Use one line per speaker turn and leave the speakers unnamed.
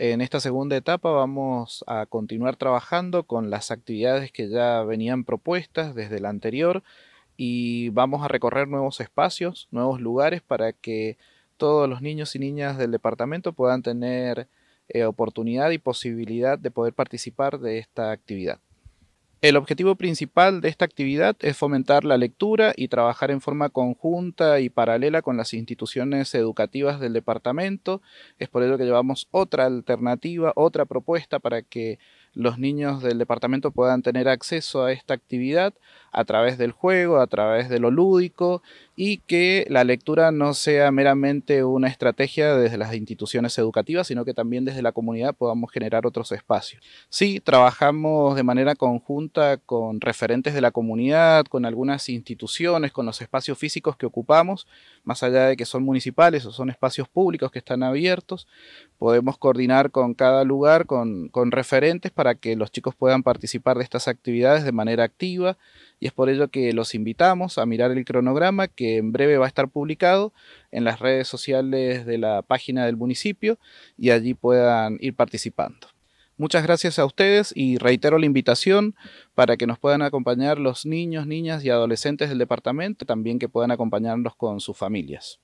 En esta segunda etapa vamos a continuar trabajando con las actividades que ya venían propuestas desde la anterior y vamos a recorrer nuevos espacios, nuevos lugares para que todos los niños y niñas del departamento puedan tener eh, oportunidad y posibilidad de poder participar de esta actividad. El objetivo principal de esta actividad es fomentar la lectura y trabajar en forma conjunta y paralela con las instituciones educativas del departamento. Es por ello que llevamos otra alternativa, otra propuesta para que los niños del departamento puedan tener acceso a esta actividad a través del juego, a través de lo lúdico y que la lectura no sea meramente una estrategia desde las instituciones educativas, sino que también desde la comunidad podamos generar otros espacios. Sí, trabajamos de manera conjunta con referentes de la comunidad, con algunas instituciones, con los espacios físicos que ocupamos, más allá de que son municipales o son espacios públicos que están abiertos, podemos coordinar con cada lugar, con, con referentes para que los chicos puedan participar de estas actividades de manera activa y es por ello que los invitamos a mirar el cronograma que en breve va a estar publicado en las redes sociales de la página del municipio y allí puedan ir participando. Muchas gracias a ustedes y reitero la invitación para que nos puedan acompañar los niños, niñas y adolescentes del departamento, también que puedan acompañarnos con sus familias.